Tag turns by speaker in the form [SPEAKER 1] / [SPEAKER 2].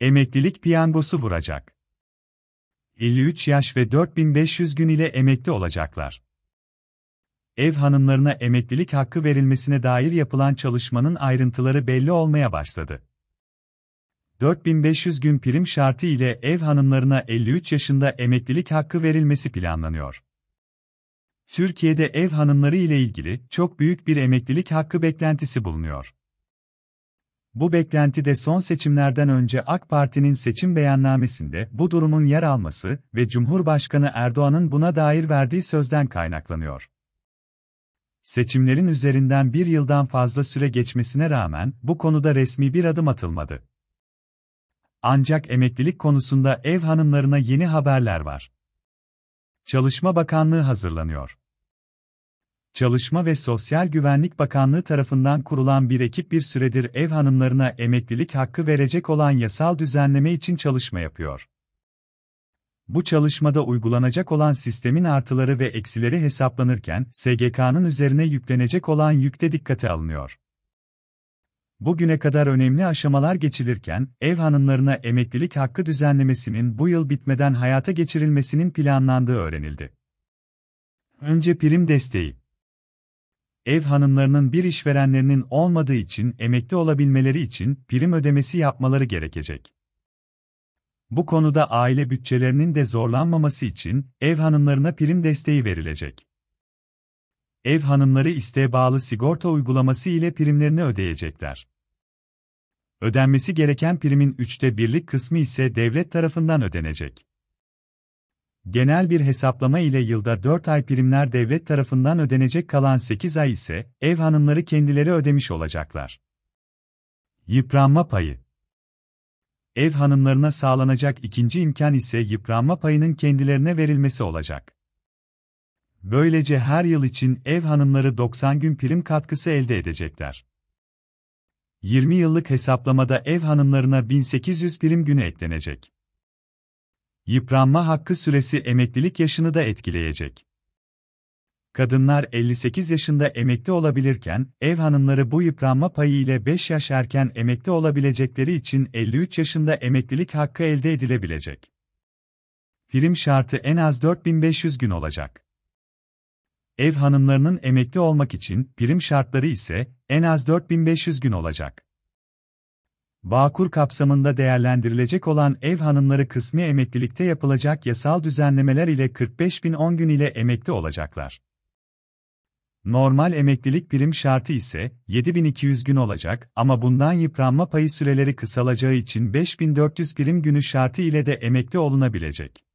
[SPEAKER 1] Emeklilik piyangosu vuracak. 53 yaş ve 4500 gün ile emekli olacaklar. Ev hanımlarına emeklilik hakkı verilmesine dair yapılan çalışmanın ayrıntıları belli olmaya başladı. 4500 gün prim şartı ile ev hanımlarına 53 yaşında emeklilik hakkı verilmesi planlanıyor. Türkiye'de ev hanımları ile ilgili çok büyük bir emeklilik hakkı beklentisi bulunuyor. Bu beklenti de son seçimlerden önce AK Parti'nin seçim beyannamesinde bu durumun yer alması ve Cumhurbaşkanı Erdoğan'ın buna dair verdiği sözden kaynaklanıyor. Seçimlerin üzerinden bir yıldan fazla süre geçmesine rağmen bu konuda resmi bir adım atılmadı. Ancak emeklilik konusunda ev hanımlarına yeni haberler var. Çalışma Bakanlığı hazırlanıyor. Çalışma ve Sosyal Güvenlik Bakanlığı tarafından kurulan bir ekip bir süredir ev hanımlarına emeklilik hakkı verecek olan yasal düzenleme için çalışma yapıyor. Bu çalışmada uygulanacak olan sistemin artıları ve eksileri hesaplanırken SGK'nın üzerine yüklenecek olan yükte dikkate alınıyor. Bugüne kadar önemli aşamalar geçilirken ev hanımlarına emeklilik hakkı düzenlemesinin bu yıl bitmeden hayata geçirilmesinin planlandığı öğrenildi. Önce prim desteği ev hanımlarının bir işverenlerinin olmadığı için emekli olabilmeleri için prim ödemesi yapmaları gerekecek. Bu konuda aile bütçelerinin de zorlanmaması için ev hanımlarına prim desteği verilecek. Ev hanımları isteğe bağlı sigorta uygulaması ile primlerini ödeyecekler. Ödenmesi gereken primin üçte birlik kısmı ise devlet tarafından ödenecek. Genel bir hesaplama ile yılda 4 ay primler devlet tarafından ödenecek kalan 8 ay ise ev hanımları kendileri ödemiş olacaklar. Yıpranma payı Ev hanımlarına sağlanacak ikinci imkan ise yıpranma payının kendilerine verilmesi olacak. Böylece her yıl için ev hanımları 90 gün prim katkısı elde edecekler. 20 yıllık hesaplamada ev hanımlarına 1800 prim günü eklenecek. Yıpranma hakkı süresi emeklilik yaşını da etkileyecek. Kadınlar 58 yaşında emekli olabilirken, ev hanımları bu yıpranma payı ile 5 yaş erken emekli olabilecekleri için 53 yaşında emeklilik hakkı elde edilebilecek. Prim şartı en az 4500 gün olacak. Ev hanımlarının emekli olmak için prim şartları ise en az 4500 gün olacak. Bağkur kapsamında değerlendirilecek olan ev hanımları kısmi emeklilikte yapılacak yasal düzenlemeler ile 45.010 gün ile emekli olacaklar. Normal emeklilik prim şartı ise 7200 gün olacak ama bundan yıpranma payı süreleri kısalacağı için 5400 prim günü şartı ile de emekli olunabilecek.